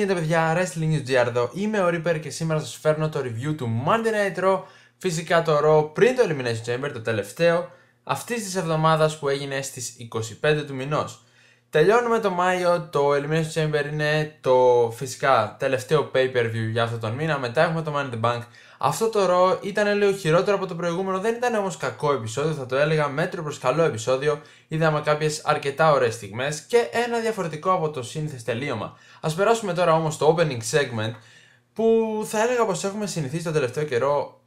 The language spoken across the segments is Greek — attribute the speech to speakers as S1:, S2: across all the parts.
S1: γίνεται παιδιά, Wrestling News GR εδώ. Είμαι ο Reaper και σήμερα σας φέρνω το review του Monday Night Raw, φυσικά το Raw πριν το Elimination Chamber, το τελευταίο, αυτής της εβδομάδας που έγινε στις 25 του μηνός. Τελειώνουμε το Μάιο, το Elimination Chamber είναι το φυσικά τελευταίο pay-per-view για αυτόν τον μήνα, μετά έχουμε το Money in the Bank, αυτό το ρο ήταν λίγο χειρότερο από το προηγούμενο, δεν ήταν όμως κακό επεισόδιο, θα το έλεγα μέτρο προς καλό επεισόδιο. Είδαμε κάποιες αρκετά ωραίες στιγμές και ένα διαφορετικό από το σύνηθες τελείωμα. Ας περάσουμε τώρα όμως στο opening segment που θα έλεγα πως έχουμε συνηθίσει τον τελευταίο καιρό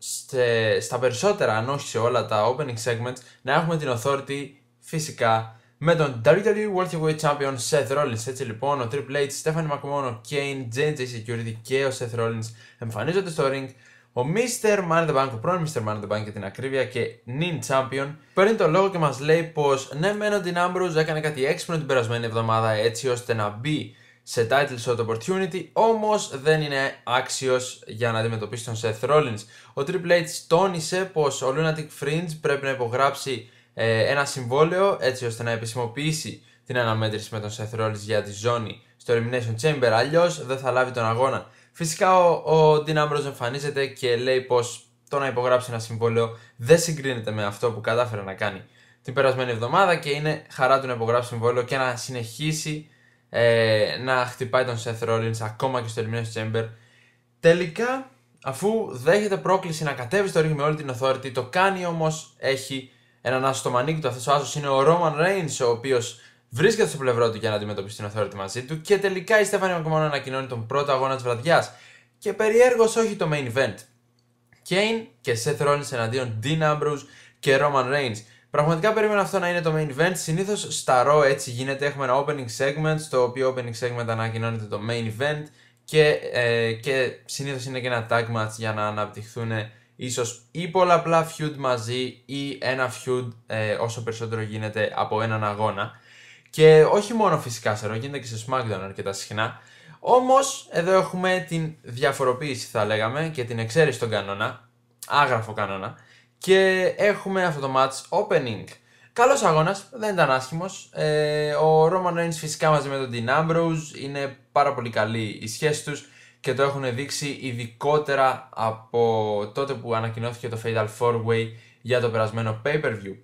S1: στα περισσότερα αν όχι σε όλα τα opening segments να έχουμε την authority φυσικά με τον WWE World Heavyweight Champion Seth Rollins. Έτσι λοιπόν, ο Triple H, Stephanie McMahon, ο Kane, JJ Security και ο Seth Rollins εμφανίζονται στο ring ο Mr. Man the Bank, ο πρώην Mr. Man the Bank για την ακρίβεια και νυν Champion, παίρνει τον λόγο και μας λέει πως ναι, μένω την Ambrose έκανε κάτι έξυπνο την περασμένη εβδομάδα έτσι ώστε να μπει σε title shot opportunity, όμως δεν είναι άξιος για να αντιμετωπίσει τον Seth Rollins. Ο Triple H τόνισε πως ο Lunatic Fringe πρέπει να υπογράψει ε, ένα συμβόλαιο έτσι ώστε να επισημοποιήσει την αναμέτρηση με τον Seth Rollins για τη ζώνη στο Elimination Chamber, αλλιώς δεν θα λάβει τον αγώνα. Φυσικά ο, ο Dean Ambrose εμφανίζεται και λέει πως το να υπογράψει ένα συμβόλαιο δεν συγκρίνεται με αυτό που κατάφερε να κάνει την περασμένη εβδομάδα και είναι χαρά του να υπογράψει συμβόλαιο και να συνεχίσει ε, να χτυπάει τον Seth Rollins ακόμα και στο Elimination Chamber. Τελικά, αφού δέχεται πρόκληση να κατέβει στο ring με όλη την authority, το κάνει όμως, έχει έναν άσο το μανίκι του, αυτός ο άσος είναι ο Roman Reigns, ο οποίος βρίσκεται στο πλευρό του για να αντιμετωπίσει την Authority μαζί του και τελικά η Στέφανη να ανακοινώνει τον πρώτο αγώνα της βραδιάς. και περιέργως όχι το main event. Kane και Seth Rollins εναντίον Dean Ambrose και Roman Reigns. Πραγματικά περίμενα αυτό να είναι το main event. Συνήθως στα Raw έτσι γίνεται. Έχουμε ένα opening segment, στο οποίο opening segment ανακοινώνεται το main event και, ε, και συνήθως είναι και ένα tag match για να αναπτυχθούν ίσως ή πολλαπλά feud μαζί ή ένα feud ε, όσο περισσότερο γίνεται από έναν αγώνα. Και όχι μόνο φυσικά σε Raw, γίνεται και σε SmackDown αρκετά συχνά. Όμως εδώ έχουμε την διαφοροποίηση, θα λέγαμε, και την εξαίρεση των κανόνα. Άγραφο κανόνα. Και έχουμε αυτό το match opening. Καλός αγώνας, δεν ήταν άσχημος. Ε, ο Roman Reigns φυσικά μαζί με τον Dean Ambrose είναι πάρα πολύ καλή η σχέση τους και το έχουν δείξει ειδικότερα από τότε που ανακοινώθηκε το Fatal 4 Way για το περασμένο pay-per-view.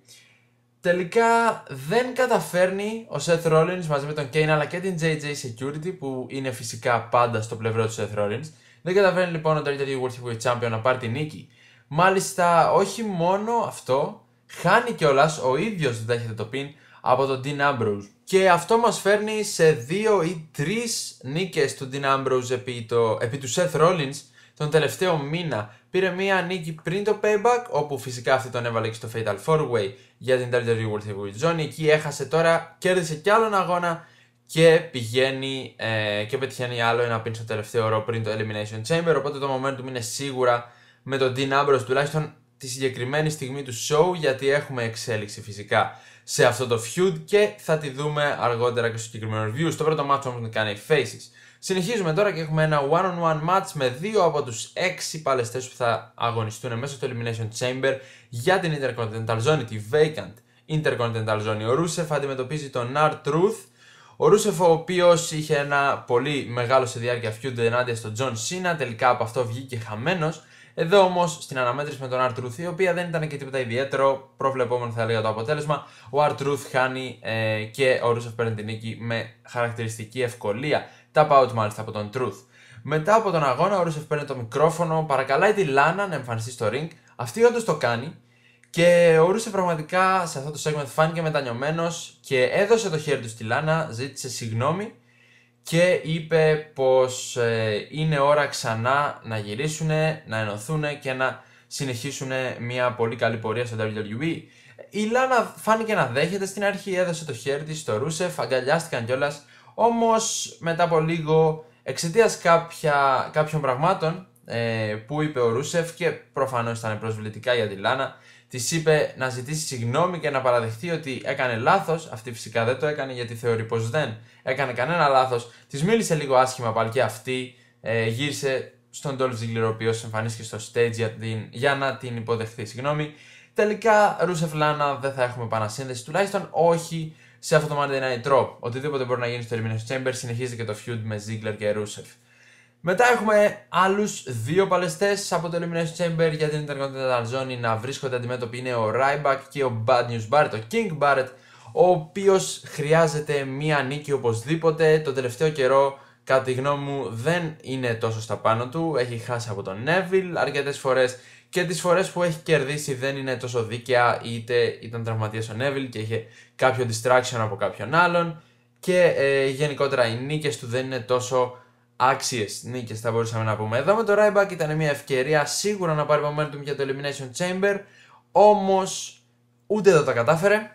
S1: Τελικά δεν καταφέρνει ο Seth Rollins μαζί με τον Kane αλλά και την JJ Security που είναι φυσικά πάντα στο πλευρό του Seth Rollins. Δεν καταφέρνει λοιπόν ο WWE World Heavyweight Champion να πάρει την νίκη. Μάλιστα όχι μόνο αυτό, χάνει κιόλας ο ίδιος δεν έχετε το πιν από τον Dean Ambrose. Και αυτό μας φέρνει σε δύο ή τρεις νίκες του Dean Ambrose επί, το, επί του Seth Rollins τον τελευταίο μήνα. Πήρε μία νίκη πριν το payback, όπου φυσικά αυτή τον έβαλε και στο Fatal 4-Way για την WWE World Heavyweight Zone. Εκεί έχασε τώρα, κέρδισε κι άλλον αγώνα και πηγαίνει ε, και πετυχαίνει άλλο ένα πιν στο τελευταίο ρο πριν το Elimination Chamber. Οπότε το momentum είναι σίγουρα με τον Dean Ambrose τουλάχιστον τη συγκεκριμένη στιγμή του show γιατί έχουμε εξέλιξη φυσικά σε αυτό το feud και θα τη δούμε αργότερα και στο συγκεκριμένο review. Στο πρώτο μάτσο όμως κάνει faces. Συνεχίζουμε τώρα και έχουμε ένα one-on-one match με δύο από τους έξι παλαιστές που θα αγωνιστούν μέσα στο Elimination Chamber για την Intercontinental Zone, τη Vacant Intercontinental Zone. Ο Ρούσεφ αντιμετωπίζει τον Art Truth. Ο Ρούσεφ ο οποίος είχε ένα πολύ μεγάλο σε διάρκεια feud ενάντια στον John Cena, τελικά από αυτό βγήκε χαμένος. Εδώ όμως στην αναμέτρηση με τον Art Truth, η οποία δεν ήταν και τίποτα ιδιαίτερο, προβλεπόμενο θα έλεγα το αποτέλεσμα, ο Art Truth χάνει ε, και ο Ρούσεφ παίρνει την νίκη με χαρακτηριστική ευκολία. Τα out μάλιστα από τον Truth. Μετά από τον αγώνα, ο Ρούσεφ παίρνει το μικρόφωνο, παρακαλάει τη Λάνα να εμφανιστεί στο ring. Αυτή όντως το κάνει. Και ο Ρούσεφ πραγματικά σε αυτό το segment φάνηκε μετανιωμένος και έδωσε το χέρι του στη Λάνα, ζήτησε συγγνώμη και είπε πως ε, είναι ώρα ξανά να γυρίσουν, να ενωθούν και να συνεχίσουν μια πολύ καλή πορεία στο WWE. Η Λάνα φάνηκε να δέχεται στην αρχή, έδωσε το χέρι της στο Ρούσεφ, αγκαλιάστηκαν κιόλας. Όμως μετά από λίγο εξαιτίας κάποιων πραγμάτων ε, που είπε ο Ρούσεφ και προφανώς ήταν προσβλητικά για τη Λάνα Της είπε να ζητήσει συγγνώμη και να παραδεχτεί ότι έκανε λάθος. Αυτή φυσικά δεν το έκανε γιατί θεωρεί πως δεν έκανε κανένα λάθος. Της μίλησε λίγο άσχημα πάλι και αυτή. Ε, γύρισε στον Ντόλφ Ζίγκλερ, ο οποίος εμφανίστηκε στο stage για, την, για να την υποδεχθεί. Συγγνώμη. Τελικά, Ρούσεφ Λάνα δεν θα έχουμε επανασύνδεση, τουλάχιστον όχι σε αυτό το Monday Night Raw. Οτιδήποτε μπορεί να γίνει στο Elimination Chamber συνεχίζεται και το feud με Ziggler και Rusev. Μετά έχουμε άλλους δύο παλαιστές από το Elimination Chamber για την Intercontinental Zone να βρίσκονται αντιμέτωποι. Είναι ο Ryback και ο Bad News Barrett, ο King Barrett, ο οποίος χρειάζεται μία νίκη οπωσδήποτε. Το τελευταίο καιρό, κατά τη γνώμη μου, δεν είναι τόσο στα πάνω του. Έχει χάσει από τον Neville αρκετές φορές και τις φορές που έχει κερδίσει δεν είναι τόσο δίκαια, είτε ήταν τραυματίας ο Νέβιλ και είχε κάποιο distraction από κάποιον άλλον. Και ε, γενικότερα οι νίκες του δεν είναι τόσο άξιες νίκες, θα μπορούσαμε να πούμε. Εδώ με το Ryback ήταν μια ευκαιρία σίγουρα να πάρει momentum για το Elimination Chamber, όμως ούτε εδώ τα κατάφερε.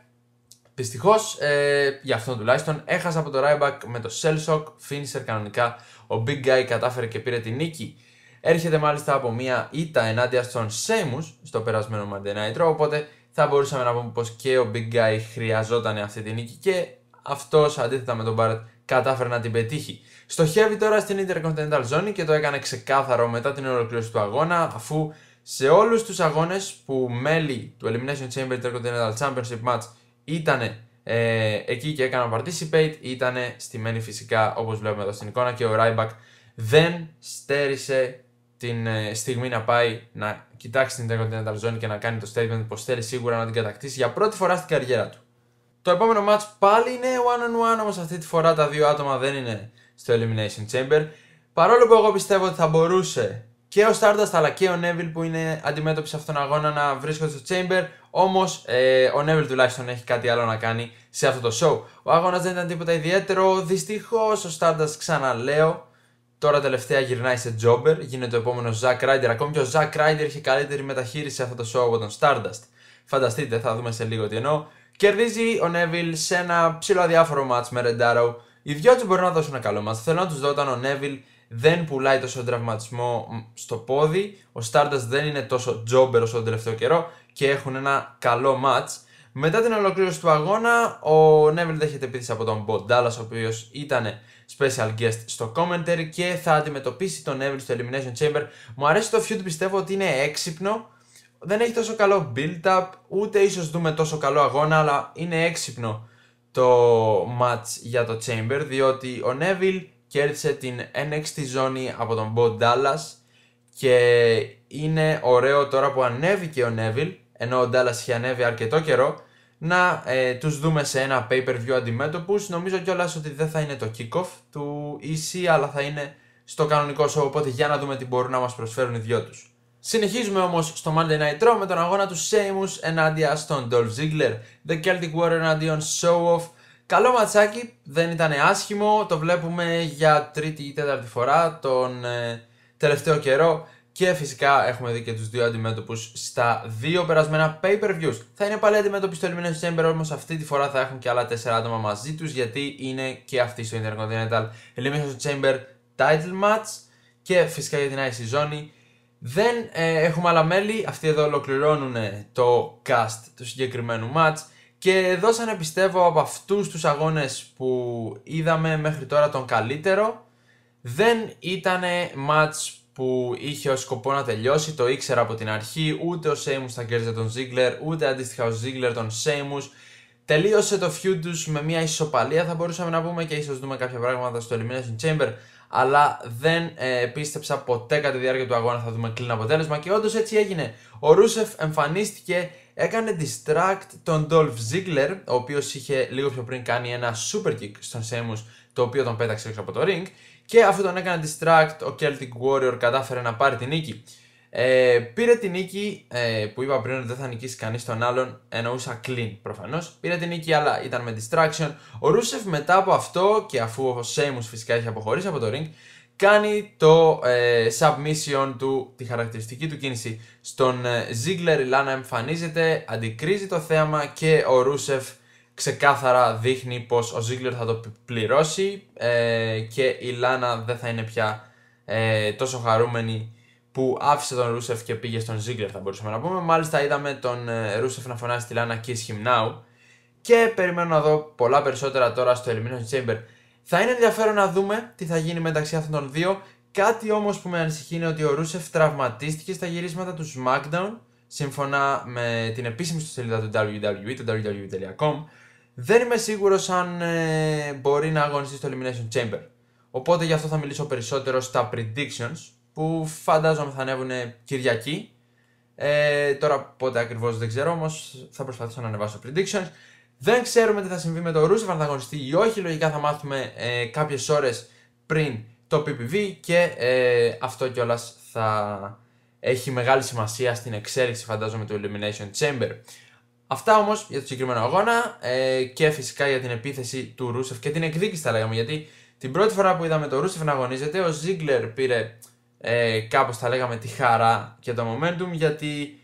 S1: Δυστυχώς, ε, για αυτόν τουλάχιστον, έχασα από το Ryback με το Shell Shock, finisher κανονικά. Ο Big Guy κατάφερε και πήρε τη νίκη. Έρχεται μάλιστα από μια ήττα ενάντια στον Σέμους στο περασμένο Monday Night Raw, οπότε θα μπορούσαμε να πούμε πως και ο Big Guy χρειαζόταν αυτή την νίκη και αυτός αντίθετα με τον Barrett κατάφερε να την πετύχει. Στοχεύει τώρα στην Intercontinental Zone και το έκανε ξεκάθαρο μετά την ολοκλήρωση του αγώνα αφού σε όλους τους αγώνες που μέλη του Elimination Chamber Intercontinental Championship Match ήταν ε, εκεί και έκαναν participate ήταν μένη φυσικά όπως βλέπουμε εδώ στην εικόνα και ο Ryback δεν στέρισε την ε, στιγμή να πάει να κοιτάξει την Intercontinental Zone και να κάνει το statement πως θέλει σίγουρα να την κατακτήσει για πρώτη φορά στην καριέρα του. Το επόμενο match πάλι είναι one on one όμως αυτή τη φορά τα δύο άτομα δεν είναι στο Elimination Chamber. Παρόλο που εγώ πιστεύω ότι θα μπορούσε και ο Stardust αλλά και ο Neville που είναι αντιμέτωποι σε αυτόν τον αγώνα να βρίσκονται στο Chamber, όμως ε, ο Neville τουλάχιστον έχει κάτι άλλο να κάνει σε αυτό το show. Ο αγώνας δεν ήταν τίποτα ιδιαίτερο, Δυστυχώς ο Stardust ξαναλέω Τώρα τελευταία γυρνάει σε Jobber, γίνεται ο επόμενος Zack Ryder. Ακόμη και ο Zack Ryder είχε καλύτερη μεταχείριση σε αυτό το show από τον Stardust. Φανταστείτε, θα δούμε σε λίγο τι εννοώ. Κερδίζει ο Neville σε ένα ψηλό αδιάφορο match με Red Arrow. Οι δυο του μπορούν να δώσουν ένα καλό match. Θέλω να τους δω όταν ο Neville δεν πουλάει τόσο τραυματισμό στο πόδι. Ο Stardust δεν είναι τόσο Jobber όσο τον τελευταίο καιρό και έχουν ένα καλό match. Μετά την ολοκλήρωση του αγώνα, ο Neville δέχεται επίθεση από τον Bob Dallas, ο οποίος ήταν special guest στο commentary και θα αντιμετωπίσει τον Neville στο Elimination Chamber. Μου αρέσει το feud, πιστεύω ότι είναι έξυπνο. Δεν έχει τόσο καλό build-up, ούτε ίσως δούμε τόσο καλό αγώνα, αλλά είναι έξυπνο το match για το Chamber, διότι ο Neville κέρδισε την NXT ζώνη από τον Bo Dallas και είναι ωραίο τώρα που ανέβηκε ο Neville, ενώ ο Dallas είχε ανέβει αρκετό καιρό, να ε, τους δούμε σε ένα pay-per-view αντιμέτωπους. Νομίζω κιόλας ότι δεν θα είναι το kick-off του EC, αλλά θα είναι στο κανονικό show, οπότε για να δούμε τι μπορούν να μας προσφέρουν οι δυο τους. Συνεχίζουμε όμως στο Monday Night Raw με τον αγώνα του Seamus ενάντια στον Dolph Ziggler, The Celtic Warrior εναντίον Show Off. Καλό ματσάκι, δεν ήταν άσχημο, το βλέπουμε για τρίτη ή τέταρτη φορά τον ε, τελευταίο καιρό. Και φυσικά έχουμε δει και τους δύο αντιμέτωπους στα δύο περασμένα pay-per-views. Θα είναι πάλι αντιμέτωποι στο Elimination Chamber, όμως αυτή τη φορά θα έχουν και άλλα 4 άτομα μαζί τους, γιατί είναι και αυτοί στο Intercontinental Elimination Chamber Title Match. Και φυσικά για την IC Zone. Δεν ε, έχουμε άλλα μέλη. Αυτοί εδώ ολοκληρώνουν το cast του συγκεκριμένου match. Και δώσανε πιστεύω από αυτούς τους αγώνες που είδαμε μέχρι τώρα τον καλύτερο. Δεν ήταν match που είχε ως σκοπό να τελειώσει, το ήξερα από την αρχή, ούτε ο Σέιμους θα κέρδιζε τον Ζίγκλερ, ούτε αντίστοιχα ο Ζίγκλερ τον Σέιμους. Τελείωσε το feud τους με μια ισοπαλία θα μπορούσαμε να πούμε και ίσως δούμε κάποια πράγματα στο Elimination Chamber αλλά δεν ε, πίστεψα ποτέ κατά τη διάρκεια του αγώνα θα δούμε κλειν αποτέλεσμα και όντως έτσι έγινε. Ο Ρούσεφ εμφανίστηκε, έκανε distract τον Dolph Ziggler, ο οποίος είχε λίγο πιο πριν κάνει ένα super kick στον Σέιμους, το οποίο τον πέταξε έξω από το ring και αφού τον έκανε distract, ο Celtic Warrior κατάφερε να πάρει την νίκη. Ε, πήρε την νίκη ε, που είπα πριν ότι δεν θα νικήσει κανείς τον άλλον, εννοούσα clean προφανώς. Πήρε την νίκη, αλλά ήταν με distraction. Ο Ρούσεφ μετά από αυτό και αφού ο Σέιμους φυσικά έχει αποχωρήσει από το ring, κάνει το ε, submission του, τη χαρακτηριστική του κίνηση στον ε, Ziggler. Η Λάνα εμφανίζεται, αντικρίζει το θέαμα και ο Ρούσεφ ξεκάθαρα δείχνει πως ο Ζίγκλερ θα το πληρώσει ε, και η Λάνα δεν θα είναι πια ε, τόσο χαρούμενη που άφησε τον Ρούσεφ και πήγε στον Ζίγκλερ θα μπορούσαμε να πούμε. Μάλιστα είδαμε τον ε, Ρούσεφ να φωνάσει τη Λάνα Kiss Him Now και περιμένω να δω πολλά περισσότερα τώρα στο Elimination Chamber. Θα είναι ενδιαφέρον να δούμε τι θα γίνει μεταξύ αυτών των δύο. Κάτι όμως που με ανησυχεί είναι ότι ο Ρούσεφ τραυματίστηκε στα γυρίσματα του SmackDown σύμφωνα με την επίσημη στο σελίδα του WWE, δεν είμαι σίγουρος αν ε, μπορεί να αγωνιστεί στο Elimination Chamber. Οπότε γι' αυτό θα μιλήσω περισσότερο στα predictions που φαντάζομαι θα ανέβουν Κυριακή. Ε, τώρα πότε ακριβώς δεν ξέρω, όμως θα προσπαθήσω να ανεβάσω predictions. Δεν ξέρουμε τι θα συμβεί με το Rusev αν θα αγωνιστεί ή όχι. Λογικά θα μάθουμε ε, κάποιες ώρες πριν το PPV και ε, αυτό κιόλας θα έχει μεγάλη σημασία στην εξέλιξη φαντάζομαι του Elimination Chamber. Αυτά όμως για το συγκεκριμένο αγώνα ε, και φυσικά για την επίθεση του Ρούσεφ και την εκδίκηση τα λέγαμε. Γιατί την πρώτη φορά που είδαμε το Ρούσεφ να αγωνίζεται, ο Ζίγκλερ πήρε ε, κάπως τα λέγαμε τη χαρά και το momentum γιατί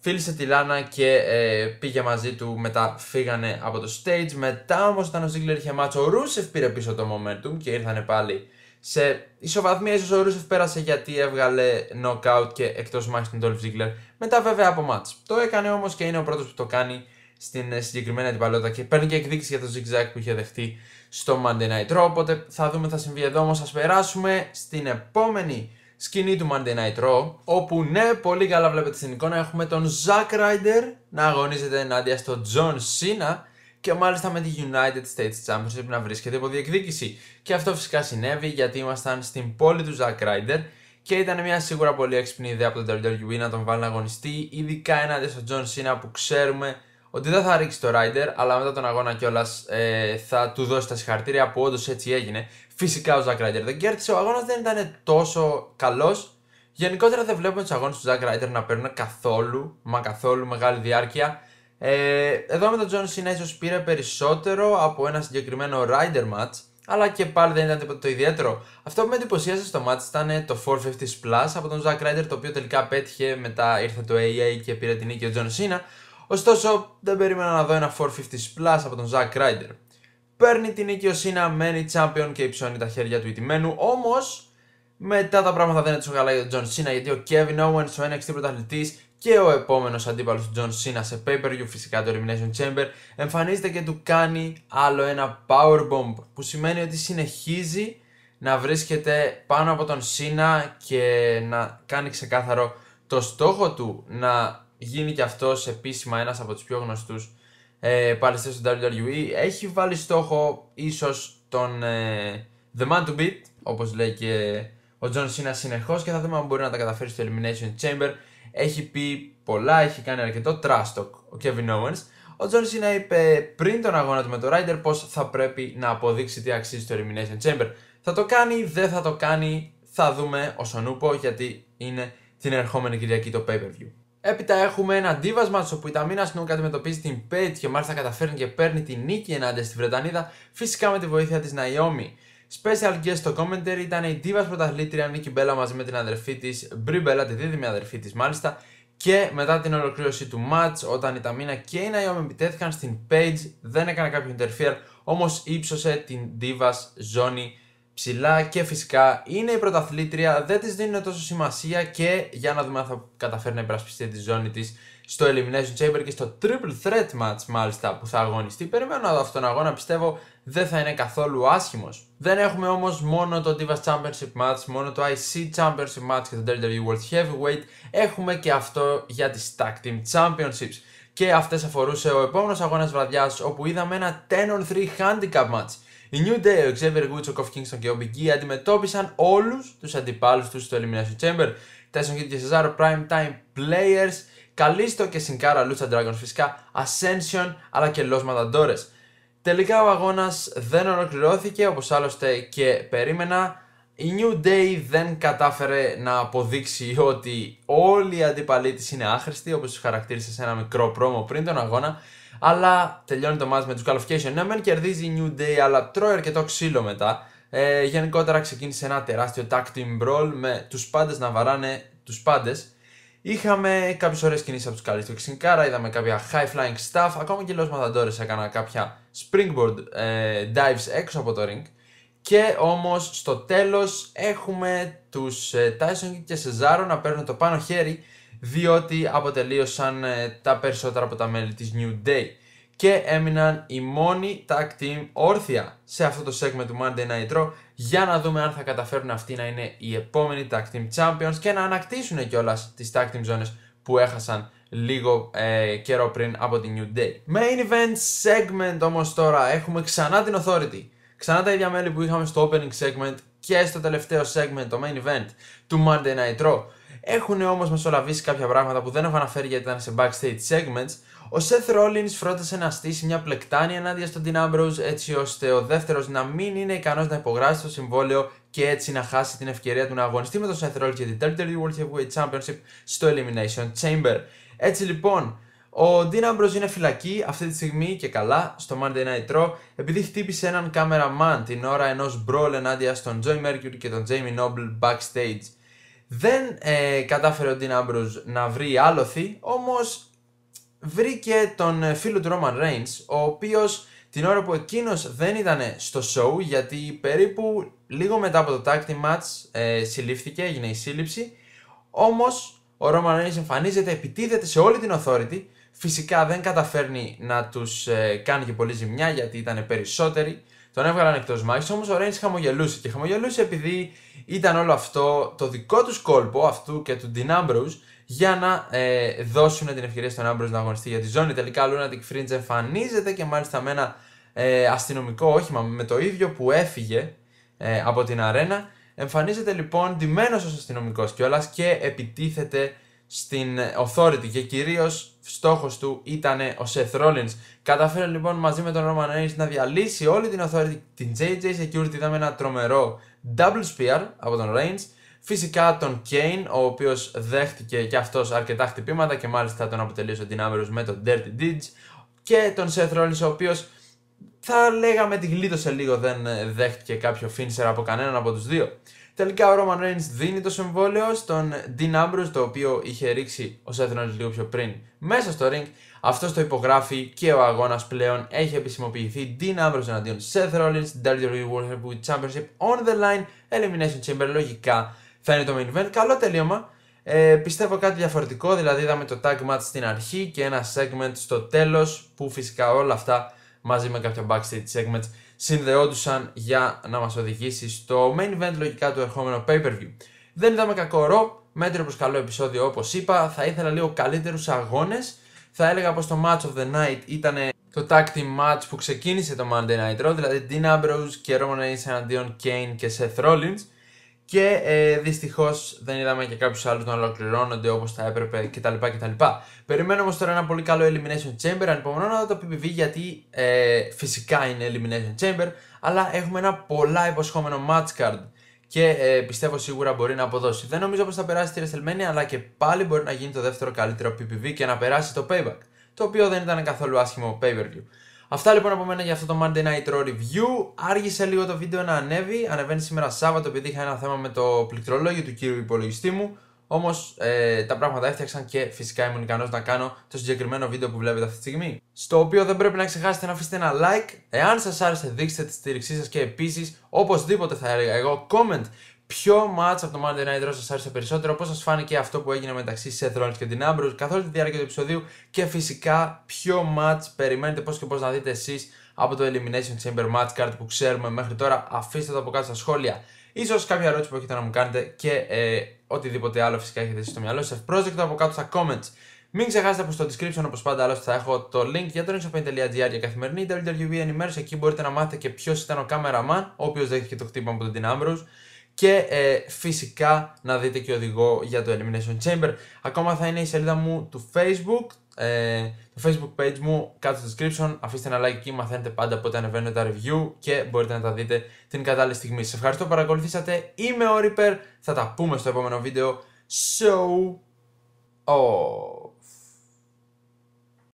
S1: φίλησε τη Λάνα και ε, πήγε μαζί του. Μετά φύγανε από το stage. Μετά όμως όταν ο Ζίγκλερ είχε μάτσο, ο Ρούσεφ πήρε πίσω το momentum και ήρθανε πάλι σε ισοβαθμία ίσως ο Ρούσεφ πέρασε γιατί έβγαλε knockout και εκτός μάχης τον Dolph Ζίγκλερ μετά βέβαια από μάτς. Το έκανε όμως και είναι ο πρώτος που το κάνει στην ε, συγκεκριμένη αντιπαλότητα και παίρνει και εκδίκηση για το zigzag που είχε δεχτεί στο Monday Night Raw. Οπότε θα δούμε τι θα συμβεί εδώ. Όμως ας περάσουμε στην επόμενη σκηνή του Monday Night Raw. Όπου ναι, πολύ καλά βλέπετε στην εικόνα έχουμε τον Zack Ryder να αγωνίζεται ενάντια στον John Cena και μάλιστα με τη United States Championship να βρίσκεται υπό διεκδίκηση. Και αυτό φυσικά συνέβη γιατί ήμασταν στην πόλη του Zack Ryder και ήταν μια σίγουρα πολύ έξυπνη ιδέα από τον WWE να τον βάλει να αγωνιστεί, ειδικά έναντι στον John Cena που ξέρουμε ότι δεν θα ρίξει το Ryder, αλλά μετά τον αγώνα κιόλας ε, θα του δώσει τα συγχαρητήρια που όντως έτσι έγινε. Φυσικά ο Zack Ryder δεν κέρδισε, ο αγώνας δεν ήταν τόσο καλός. Γενικότερα δεν βλέπουμε τους αγώνες του Zack Ryder να παίρνουν καθόλου, μα καθόλου μεγάλη διάρκεια. Ε, εδώ με τον John Cena ίσως πήρε περισσότερο από ένα συγκεκριμένο rider match, αλλά και πάλι δεν ήταν τίποτα το ιδιαίτερο. Αυτό που με εντυπωσίασε στο match ήταν το 450 Plus από τον Zack Ryder, το οποίο τελικά πέτυχε, μετά ήρθε το AA και πήρε την νίκη ο John Cena Ωστόσο, δεν περίμενα να δω ένα 450 Plus από τον Zack Ryder. Παίρνει την νίκη ο Σίνα, μένει champion και υψώνει τα χέρια του ηττημένου, όμως μετά τα πράγματα δεν είναι τόσο καλά για τον John Σίνα γιατί ο Kevin Owens, ο NXT πρωταθλητής, και ο επόμενος αντίπαλος του John Cena σε pay-per-view φυσικά το Elimination Chamber εμφανίζεται και του κάνει άλλο ένα powerbomb που σημαίνει ότι συνεχίζει να βρίσκεται πάνω από τον Cena και να κάνει ξεκάθαρο το στόχο του να γίνει και αυτός επίσημα ένας από τους πιο γνωστούς ε, παλαιστές του WWE έχει βάλει στόχο ίσως τον ε, The Man to Beat όπως λέει και ο John Cena συνεχώς και θα δούμε αν μπορεί να τα καταφέρει στο Elimination Chamber έχει πει πολλά, έχει κάνει αρκετό τραστοκ, ο Kevin Owens. Ο John Cena είπε πριν τον αγώνα του με τον Ryder πως θα πρέπει να αποδείξει τι αξίζει το Elimination Chamber. Θα το κάνει, δεν θα το κάνει, θα δούμε όσον ούπο γιατί είναι την ερχόμενη Κυριακή το pay-per-view. Έπειτα έχουμε ένα αντίβασμα όπου η Ταμίνα Σνούκ αντιμετωπίζει την Page και μάλιστα καταφέρνει και παίρνει την νίκη ενάντια στη Βρετανίδα, φυσικά με τη βοήθεια της Ναϊόμι. Special guest στο commentary ήταν η Divas πρωταθλήτρια Νίκη Μπέλα μαζί με την αδερφή της, Μπρι Μπέλα, τη δίδυμη αδερφή της μάλιστα. Και μετά την ολοκλήρωση του match, όταν η Ταμίνα και η Ναϊόμ επιτέθηκαν στην Page, δεν έκανε κάποιο interfere, όμως ύψωσε την Divas ζώνη ψηλά και φυσικά είναι η πρωταθλήτρια, δεν της δίνουν τόσο σημασία και για να δούμε αν θα καταφέρει να υπερασπιστεί τη ζώνη της στο Elimination Chamber και στο Triple Threat Match μάλιστα που θα αγωνιστεί. Περιμένω να δω αυτόν τον αγώνα, πιστεύω δεν θα είναι καθόλου άσχημος. Δεν έχουμε όμως μόνο το Divas Championship Match, μόνο το IC Championship Match και το WWE World Heavyweight, έχουμε και αυτό για τις Tag Team Championships. Και αυτές αφορούσε ο επόμενος αγώνας βραδιάς βραδιάς όπου είδαμε ένα 10-3 handicap match η New Day, ο Xavier Woods, ο Kof Kingston και ο Big E αντιμετώπισαν όλους τους αντιπάλους τους στο Elimination Chamber. Τέσσερα και Cesaro Prime Time Players Καλίστο και Σινκάρα Λούτσα Dragon φυσικά, Ascension αλλά και Los Matadores. Τελικά ο αγώνας δεν ολοκληρώθηκε όπως άλλωστε και περίμενα. Η New Day δεν κατάφερε να αποδείξει ότι όλοι οι αντίπαλοι της είναι άχρηστοι όπως τους χαρακτήρισε σε ένα μικρό πρόμο πριν τον αγώνα αλλά τελειώνει το μάζ με τους Qualification. Ναι, μεν κερδίζει η New Day, αλλά τρώει αρκετό ξύλο μετά. Ε, γενικότερα ξεκίνησε ένα τεράστιο tag team brawl με τους πάντες να βαράνε τους πάντες. Είχαμε κάποιες ωραίες κινήσεις από τους καλύτερου του είδαμε κάποια high flying stuff. Ακόμα και λόγω Matadores έκανα κάποια springboard ε, dives έξω από το ring. Και όμως στο τέλος έχουμε τους ε, Tyson και Σεζάρο να παίρνουν το πάνω χέρι, διότι αποτελείωσαν ε, τα περισσότερα από τα μέλη της New Day. Και έμειναν οι μόνοι tag team όρθια σε αυτό το segment του Monday Night Raw για να δούμε αν θα καταφέρουν αυτοί να είναι οι επόμενοι Tag Team Champions και να ανακτήσουν κιόλας τις Tag Team Zones που έχασαν λίγο ε, καιρό πριν από την New Day. Main event segment όμως τώρα έχουμε ξανά την Authority. Ξανά τα ίδια μέλη που είχαμε στο opening segment και στο τελευταίο segment, το main event του Monday Night Raw. Έχουν όμως μεσολαβήσει κάποια πράγματα που δεν έχω αναφέρει γιατί ήταν σε backstage segments ο Seth Rollins φρόντισε να στήσει μια πλεκτάνη ενάντια στον Dean Ambrose έτσι ώστε ο δεύτερος να μην είναι ικανός να υπογράψει το συμβόλαιο και έτσι να χάσει την ευκαιρία του να αγωνιστεί με τον Seth Rollins για την WWE World Heavyweight Championship στο Elimination Chamber. Έτσι λοιπόν, ο Dean Ambrose είναι φυλακή αυτή τη στιγμή και καλά στο Monday Night Raw επειδή χτύπησε έναν κάμεραμαν την ώρα ενός brawl ενάντια στον Joy Mercury και τον Jamie Noble backstage. Δεν ε, κατάφερε ο Dean Ambrose να βρει άλοθη, όμως βρήκε τον ε, φίλο του Roman Reigns, ο οποίος την ώρα που εκείνος δεν ήταν στο show, γιατί περίπου λίγο μετά από το tag team match ε, συλλήφθηκε, έγινε η σύλληψη, όμως ο Roman Reigns εμφανίζεται, επιτίθεται σε όλη την Authority, φυσικά δεν καταφέρνει να τους ε, κάνει και πολύ ζημιά γιατί ήταν περισσότεροι, τον έβγαλαν εκτός μάχης, όμως ο Reigns χαμογελούσε. Και χαμογελούσε επειδή ήταν όλο αυτό το δικό του κόλπο, αυτού και του Dean Ambrose, για να ε, δώσουν την ευκαιρία στον Ambrose να αγωνιστεί για τη ζώνη. Τελικά ο Lunatic Fringe εμφανίζεται και μάλιστα με ένα ε, αστυνομικό όχημα, με το ίδιο που έφυγε ε, από την αρένα. Εμφανίζεται λοιπόν ντυμένος ως αστυνομικός κιόλας και επιτίθεται στην Authority και κυρίως στόχος του ήταν ο Seth Rollins. Καταφέρει λοιπόν μαζί με τον Roman Reigns να διαλύσει όλη την Authority, την JJ Security, είδαμε ένα τρομερό double spear από τον Reigns. Φυσικά τον Kane, ο οποίος δέχτηκε και αυτός αρκετά χτυπήματα και μάλιστα τον αποτελεί ο Dinamers με τον Dirty Dinge. και τον Seth Rollins ο οποίος θα λέγαμε τη γλίτωσε λίγο, δεν δέχτηκε κάποιο finisher από κανέναν από τους δύο. Τελικά ο Roman Reigns δίνει το συμβόλαιο στον Dean Ambrose, το οποίο είχε ρίξει ο Seth Rollins λίγο πιο πριν μέσα στο ring. Αυτό το υπογράφει και ο αγώνας πλέον έχει επισημοποιηθεί. Dean Ambrose εναντίον Seth Rollins, WWE World Heavyweight Championship on the line, Elimination Chamber. Λογικά θα είναι το main event. Καλό τελείωμα. Ε, πιστεύω κάτι διαφορετικό, δηλαδή είδαμε το tag match στην αρχή και ένα segment στο τέλος που φυσικά όλα αυτά μαζί με κάποια backstage segments συνδεόντουσαν για να μας οδηγήσει στο main event λογικά του ερχόμενου pay-per-view. Δεν είδαμε κακό ρο, μέτριο προς καλό επεισόδιο όπως είπα, θα ήθελα λίγο καλύτερους αγώνες. Θα έλεγα πως το match of the night ήταν το tag team match που ξεκίνησε το Monday Night Raw, δηλαδή Dean Ambrose και Roman Reigns εναντίον Kane και Seth Rollins και ε, δυστυχώς δεν είδαμε και κάποιους άλλους να ολοκληρώνονται όπως θα έπρεπε κτλ. κτλ. Περιμένω όμως τώρα ένα πολύ καλό Elimination Chamber. Ανυπομονώ να δω το PPV γιατί ε, φυσικά είναι Elimination Chamber, αλλά έχουμε ένα πολλά υποσχόμενο match card και ε, πιστεύω σίγουρα μπορεί να αποδώσει. Δεν νομίζω πως θα περάσει τη WrestleMania, αλλά και πάλι μπορεί να γίνει το δεύτερο καλύτερο PPV και να περάσει το payback. Το οποίο δεν ήταν καθόλου άσχημο pay Αυτά λοιπόν από μένα για αυτό το Monday Night Raw Review. Άργησε λίγο το βίντεο να ανέβει. Ανεβαίνει σήμερα Σάββατο επειδή είχα ένα θέμα με το πληκτρολόγιο του κύριου υπολογιστή μου. Όμως ε, τα πράγματα έφτιαξαν και φυσικά ήμουν ικανός να κάνω το συγκεκριμένο βίντεο που βλέπετε αυτή τη στιγμή. Στο οποίο δεν πρέπει να ξεχάσετε να αφήσετε ένα like. Εάν σας άρεσε, δείξτε τη στήριξή σας και επίσης, οπωσδήποτε θα έλεγα εγώ, comment Ποιο μάτσα από το Monday Night Raw σας άρεσε περισσότερο, πώς σας φάνηκε αυτό που έγινε μεταξύ Seth Rollins και την Ambrose καθόλου τη διάρκεια του επεισοδίου και φυσικά ποιο μάτς περιμένετε πώς και πώς να δείτε εσείς από το Elimination Chamber Match Card που ξέρουμε μέχρι τώρα. Αφήστε το από κάτω στα σχόλια. Ίσως κάποια ερώτηση που έχετε να μου κάνετε και ε, οτιδήποτε άλλο φυσικά έχετε εσείς στο μυαλό σας. Project από κάτω στα comments. Μην ξεχάσετε πως στο description όπως πάντα άλλωστε θα έχω το link για το 5gr για καθημερινή WWE ενημέρωση. Εκεί μπορείτε να μάθετε και ποιος ήταν ο κάμεραμαν, ο οποίος δέχτηκε το χτύπημα από τον Dean και ε, φυσικά να δείτε και οδηγό για το Elimination Chamber. Ακόμα θα είναι η σελίδα μου του Facebook, ε, το Facebook page μου κάτω στο description. Αφήστε ένα like εκεί, μαθαίνετε πάντα πότε ανεβαίνουν τα review και μπορείτε να τα δείτε την κατάλληλη στιγμή. Σας ευχαριστώ που παρακολουθήσατε. Είμαι ο Reaper, θα τα πούμε στο επόμενο βίντεο. So, oh.